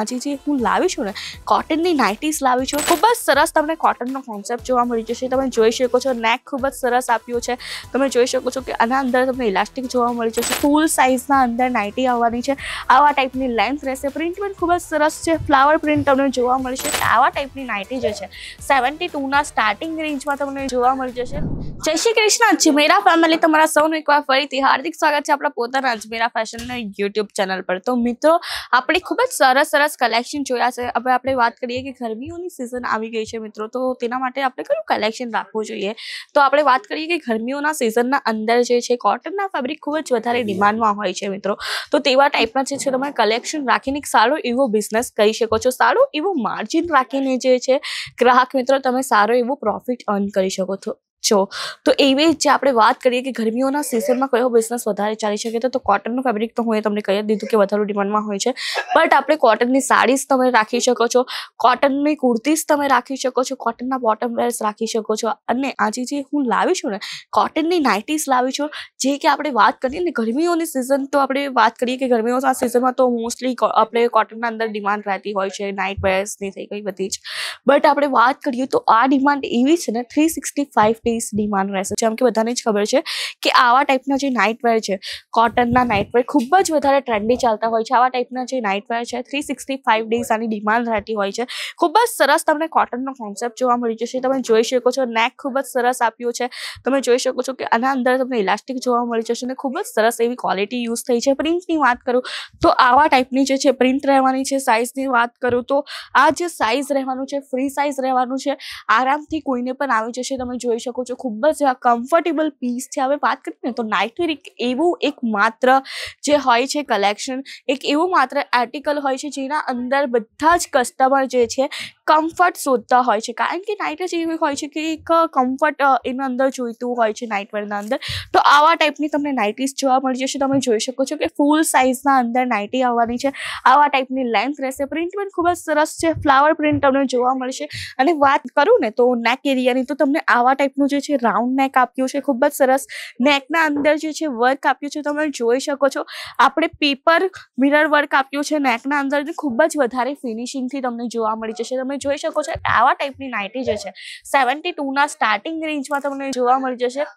આજે જે ફૂલ લાવે છો ના કોટન ની નાઈટિસ લાવે છે ખૂબ સરસ તમને કોટન નો કોન્સેપ્ટ જોવા મળી જશે તમે જોઈ શકો છો નેક ખૂબ જ સરસ આપ્યો છે તમે જોઈ શકો છો કે આના અંદર તમને ઇલાસ્ટિક જોવા મળી જશે ફૂલ સાઈઝના અંદર 90 આવવાની છે આવા ટાઈપની લાઈન્સ રેસે પ્રિન્ટ પર ખૂબ સરસ છે ફ્લાવર પ્રિન્ટ તમને જોવા મળી છે આવા ટાઈપની નાઈટી જે છે 72 ના સ્ટાર્ટિંગ રેન્જમાં તમને જોવા મળી જશે જય શ્રી કૃષ્ણ જી મેરા ફેમિલી તમારું સૌને એકવાર ફરીથી હાર્દિક સ્વાગત છે આપણો પોતાનો આજ મેરા ફેશન ના YouTube ચેનલ પર તો મિત્રો આપણી ખૂબ જ સરસ કલેક્શન જોયા છે હવે આપણે વાત કરીએ કે ગરમીઓની સીઝન આવી ગઈ છે મિત્રો તો તેના માટે આપણે કયો કલેક્શન રાખવો જોઈએ તો આપણે વાત કરીએ કે ગરમીઓના સીઝનના અંદર જે છે કોટન ના ફેબ્રિક ખૂબ જ વધારે ડિમાન્ડમાં હોય છે મિત્રો તો તેવા ટાઈપના છે તમારા કલેક્શન રાખીને ક સાળો એવો બિઝનેસ કરી શકો છો સાળો એવો માર્જિન રાખીને જે છે ગ્રાહક મિત્રો તમે સાળો એવો પ્રોફિટ અર્ન કરી શકો છો છો તો એવી જે આપણે વાત કરીએ કે ગરમીઓના સિઝનમાં કયો બિઝનેસ વધારે ચાલી શકે તો કોટનનું ફેબ્રિક તો હું એ તમને કહી દીધું કે વધારે ડિમાન્ડમાં હોય છે બટ આપણે કોટનની સાડીઝ તમે રાખી શકો છો કોટનની કુર્તીઝ તમે રાખી શકો છો કોટનના બોટમ વેર્સ રાખી શકો છો અને આજે જે હું લાવી છું ને કોટનની નાઇટીસ લાવી છું જે કે આપણે વાત કરીએ ને ગરમીઓની સિઝન તો આપણે વાત કરીએ કે ગરમીઓના સિઝનમાં તો મોસ્ટલી આપણે કોટનના અંદર ડિમાન્ડ રહેતી હોય છે નાઇટ વેર્સની થઈ ગઈ બધી જ બટ આપણે વાત કરીએ તો આ ડિમાન્ડ એવી છે ને થ્રી સિક્સટી ફાઈવ इस डिमांड रेस चमके बतानी खबर छे के આવા टाइप ना जे नाइटवियर छे कॉटन ना नाइटवियर खूबज વધારે ट्रेंडी चलता होई छ આવા टाइप ना जे नाइटवियर छे 365 डेज आनी डिमांड राटी होई छे खूबज સરસ તમને कॉटन નો કોન્સેપ્ટ જોવા મળી જો સહી તમે જોઈ શકો છો નેક ખૂબ જ સરસ આપ્યો છે તમે જોઈ શકો છો કે આના અંદર તમને इलास्टिक જોવા મળી જો છે ને ખૂબ જ સરસ એવી ક્વોલિટી યુઝ થઈ છે પ્રિન્ટ ની વાત करू तो આવા ટાઈપ ની જે છે પ્રિન્ટ રહેવાની છે સાઈઝ ની વાત करू तो આ જે સાઈઝ રહેવાનું છે ફ્રી સાઈઝ રહેવાનું છે આરામથી કોઈને પણ આવો જશે તમે જોઈ શકો જો ખુબ જ આ કમ્ફર્ટેબલ પીસ છે હવે વાત કરીએ તો નાઇટવેર એક એવું એકમાત્ર જે હોય છે કલેક્શન એક એવું માત્ર આર્ટિકલ હોય છે જેના અંદર બધા જ ગ્રાહકવાળ જે છે કમ્ફર્ટ શોધતા હોય છે કારણ કે નાઇટવેર હોય છે કે કમ્ફર્ટ એનો અંદર જોઈતું હોય છે નાઇટવેરના અંદર તો આવા ટાઇપની તમને નાઇટવેર મળી જશે તમે જોઈ શકો છો કે ફૂલ સાઇઝના અંદર નાઇટી આવવાની છે આવા ટાઇપની લેન્થ રેસ પણ ખૂબ જ સરસ છે ફ્લાવર પ્રિન્ટ તમને જોવા મળશે અને વાત કરું ને તો નેક એરિયરની તો તમને આવા ટાઇપના જે છે રાઉન્ડ नेक આપ્યો છે ખૂબ જ સરસ नेक ના અંદર જે છે વર્ક આપ્યો છે તમે જોઈ શકો છો આપણે પેપર મિરર વર્ક આપ્યો છે नेक ના અંદર જે ખૂબ જ વધારે ફિનિશિંગ થી તમને જોવા મળી જશે તમે જોઈ શકો છો આવા ટાઈપની નાઇટ જે છે 72 ના સ્ટાર્ટિંગ રેન્જ માં તમને જોવા મળી જશે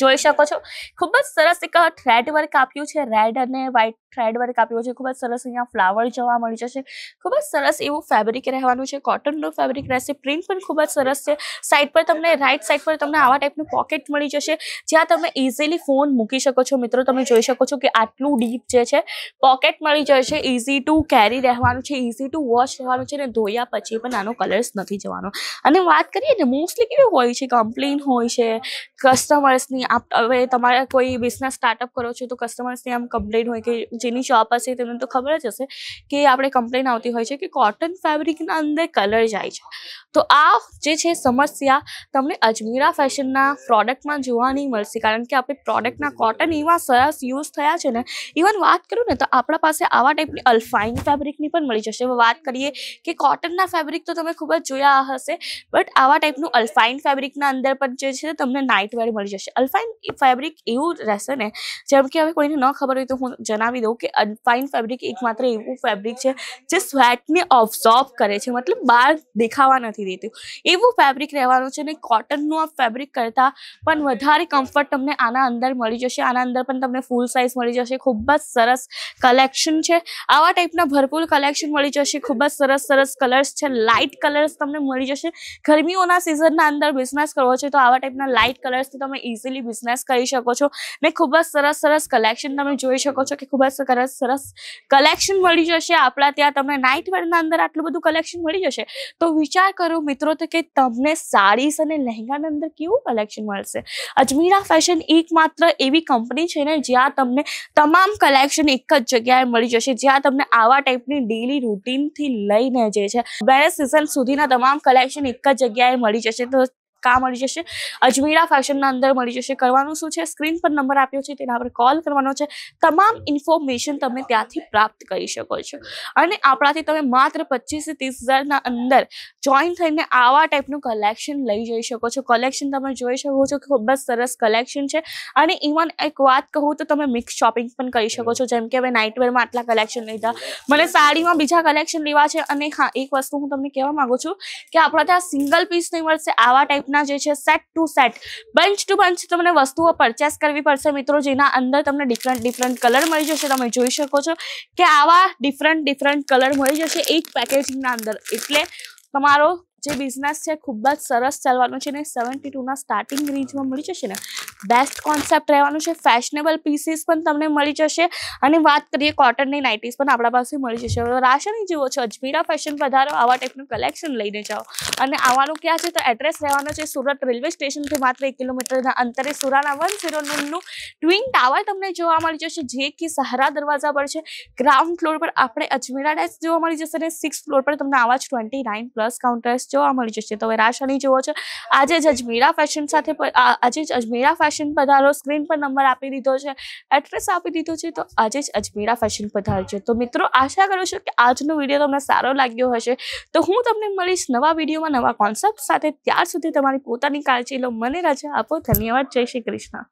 જોઈ શકો છો ખૂબ જ સરસ એક થ્રેડ વર્ક આપ્યો છે રેડ અને વ્હાઇટ થ્રેડ વર્ક આપ્યો છે ખૂબ જ સરસ અહીંયા ફ્લાવર જોવા મળી છે ખૂબ જ સરસ એવો ફેબ્રિક રહેવાનું છે કોટન નો ફેબ્રિક રહેશે પ્રિન્ટ પણ ખૂબ જ સરસ છે સાઈડ પર તમને રાઈટ સાઈડ પર તમને આવા ટાઈપનું પોકેટ મળી જોશે જ્યાં તમે ઈઝીલી ફોન મૂકી શકો છો મિત્રો તમે જોઈ શકો છો કે આટલું ડીપ જે છે પોકેટ મળી જોશે ઈઝી ટુ કેરી રહેવાનું છે ઈઝી ટુ વોશ રહેવાનું છે ને ધોયા પછી પણ આનો કલરસ નથી જવાનો અને વાત કરીએ ને મોસ્ટલી કેવી હોય છે કમ્પ્લેઈન હોય છે કસ્ટમર અપ વે તમારા કોઈ બિઝનેસ સ્ટાર્ટઅપ કરો છો તો કસ્ટમર્સ થી આમ કમ્પ્લેઈન હોય કે જેની શોપ હશે તો મને તો ખબર જ હશે કે આપડે કમ્પ્લેઈન આવતી હોય છે કે કોટન ફેબ્રિક ના અંદર કલર જાય છે તો આ જે છે સમસ્યા તમને અજમીરા ફેશન ના પ્રોડક્ટ માં જોવાની મળશે કારણ કે આપણે પ્રોડક્ટ ના કોટન ઇવા સસ યુઝ થયા છે ને ઈવન વાત કરું ને તો આપળા પાસે આવા ટાઈપ ની અલ્ફાઈન ફેબ્રિક ની પણ મળી જશે બ વાત કરીએ કે કોટન ના ફેબ્રિક તો તમે ખૂબ જ જોયા હશે બટ આવા ટાઈપ નું અલ્ફાઈન ફેબ્રિક ના અંદર પર જે છે તમને નાઈટ વારી મળી જશે फाइन फैब्रिक एयू रेसन है जबकि हमें कोई ने न खबर हुई तो हूं जनावी देऊं कि फाइन फैब्रिक एकमात्र एयू फैब्रिक छे जो स्वेट ने अब्सॉर्ब करे छे मतलब बाड़ दिखावा नहीं देती एयू फैब्रिक रेहवानो छे ने कॉटन नो फैब्रिक करता पण વધારે कंफर्ट તમને આના અંદર મળી જશે આના અંદર પણ તમને ફૂલ સાઈઝ મળી જશે ખુબ જ સરસ कलेक्शन छे આવા ટાઈપના ભરપૂર કલેક્શન મળી જશે ખુબ જ સરસ સરસ કલર્સ છે લાઈટ કલર્સ તમને મળી જશે ગરમીઓના સીઝન ના અંદર બિઝનેસ કરવો છે તો આવા ટાઈપના લાઈટ કલર્સ થી તમે ઈઝી બિઝનેસ કરી શકો છો મે ખૂબ જ સરસ સરસ કલેક્શન તમે જોઈ શકો છો કે ખૂબ જ સરસ સરસ કલેક્શન મળી જશે આપલા ત્યાં તમને નાઇટવેરના અંદર આટલું બધું કલેક્શન મળી જશે તો વિચાર કરો મિત્રો કે તમને સાડીસ અને લેહેંગાના અંદર કેવું કલેક્શન મળશે અજમીરા ફેશન એકમાત્ર એવી કંપની છે ને જ્યાં તમને તમામ કલેક્શન એક જ જગ્યાએ મળી જશે જ્યાં તમને આવા ટાઈપની ডেইলি રૂટિનથી લઈને જે છે બેર સિઝન સુધીના તમામ કલેક્શન એક જ જગ્યાએ મળી જશે તો કામ મળી જશે અજમેરા ફેશનના અંદર મળી જશે કરવાનો શું છે સ્ક્રીન પર નંબર આપ્યો છે તેના પર કોલ કરવાનો છે તમામ ઇન્ફોર્મેશન તમે ત્યાંથી પ્રાપ્ત કરી શકો છો અને આપળાથી તમે માત્ર 25 થી 30000 ના અંદર જોઈન થઈને આવા ટાઈપનું કલેક્શન લઈ જઈ શકો છો કલેક્શન તમે જોઈ શકો છો ખૂબ બ સરસ કલેક્શન છે અને ઈવન એક વાત કહું તો તમે મિક્સ શોપિંગ પણ કરી શકો છો જેમ કે હવે નાઈટવેર માં આટલા કલેક્શન લેતા મને સાડી માં બીજા કલેક્શન લેવા છે અને હા એક વસ્તુ હું તમને કહેવા માંગો છું કે આપણા ત્યાં સિંગલ પીસ નહીં મળે આવા ટાઈપના ના જે છે set to set bunch to bunch તમે તમને વસ્તુઓ પરચેસ કરવી પડશે મિત્રો જેના અંદર તમને ડિફerent ડિફerent કલર મળી જોશે તમે જોઈ શકો છો કે આવા ડિફerent ડિફerent કલર મળી જોશે એક પેકેજિંગના અંદર એટલે તમારો જે બિઝનેસ છે ખુબ જ સરસ ચાલવાનો છે ને 72 ના સ્ટાર્ટિંગ રીજમાં મળી જોશે ને બેસ્ટ કોન્સેપ્ટ રહેવાનું છે ફેશનેબલ પીસીસ પણ તમને મળી જશે અને વાત કરીએ કોટનની નાઇટીસ પણ આપણા પાસે મળી જશે રાશની જેવો છો અજમીરા ફેશન વધારો આવા ટાઈપનું કલેક્શન લઈને જાઓ અને આવવાનું ક્યાં છે તો એડ્રેસ રહેવાનું છે સુરત રેલવે સ્ટેશનથી માત્ર એક કિલોમીટરના અંતરે સુરાના વન ઝીરો નાઇનનું ટ્વિન ટાવર તમને જોવા મળી જશે જે કે સહારા દરવાજા પર છે ગ્રાઉન્ડ ફ્લોર પર આપણે અજમીરા ડેસ્ક જોવા મળી જશે અને સિક્સ ફ્લોર પર તમને આવા જ ટ્વેન્ટી નાઇન પ્લસ કાઉન્ટર્સ જોવા મળી જશે તો હવે રાશની જેવો છે આજે જ અજમીરા ફેશન સાથે આજે જ અજમીરા ફેશન પધારો સ્ક્રીન પર નંબર આપી દીધો છે એડ્રેસ આપી દીધો છે તો આજે જ અજમીડા ફેશન પધારજો તો મિત્રો આશા કરું છું કે આજનો વિડીયો તમને સારો લાગ્યો હશે તો હું તમને મળીશ નવા વિડીયોમાં નવા કોન્સેપ્ટ સાથે ત્યાં સુધી તમારી પોતાની કાળજી લો મને રજા આપો ધન્યવાદ જય શ્રી કૃષ્ણ